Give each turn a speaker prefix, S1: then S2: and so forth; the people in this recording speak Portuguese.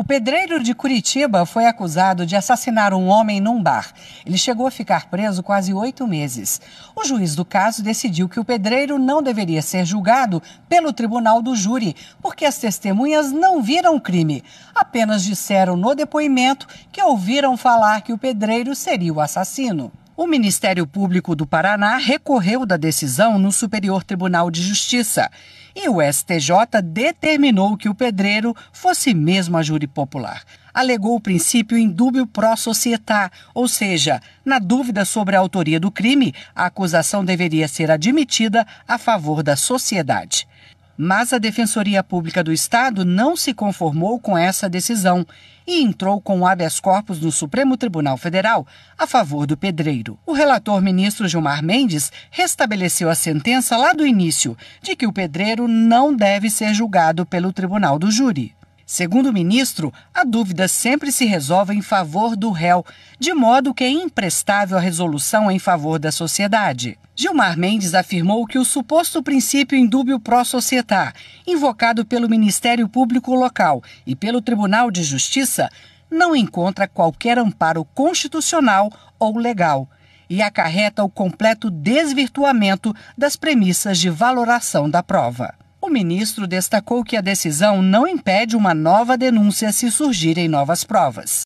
S1: O pedreiro de Curitiba foi acusado de assassinar um homem num bar. Ele chegou a ficar preso quase oito meses. O juiz do caso decidiu que o pedreiro não deveria ser julgado pelo tribunal do júri, porque as testemunhas não viram o crime. Apenas disseram no depoimento que ouviram falar que o pedreiro seria o assassino. O Ministério Público do Paraná recorreu da decisão no Superior Tribunal de Justiça e o STJ determinou que o pedreiro fosse mesmo a júri popular. Alegou o princípio indúbio pró societá, ou seja, na dúvida sobre a autoria do crime, a acusação deveria ser admitida a favor da sociedade mas a Defensoria Pública do Estado não se conformou com essa decisão e entrou com habeas corpus no Supremo Tribunal Federal a favor do pedreiro. O relator ministro Gilmar Mendes restabeleceu a sentença lá do início de que o pedreiro não deve ser julgado pelo tribunal do júri. Segundo o ministro, a dúvida sempre se resolve em favor do réu, de modo que é imprestável a resolução em favor da sociedade. Gilmar Mendes afirmou que o suposto princípio indúbio pró-societar, invocado pelo Ministério Público Local e pelo Tribunal de Justiça, não encontra qualquer amparo constitucional ou legal e acarreta o completo desvirtuamento das premissas de valoração da prova. O ministro destacou que a decisão não impede uma nova denúncia se surgirem novas provas.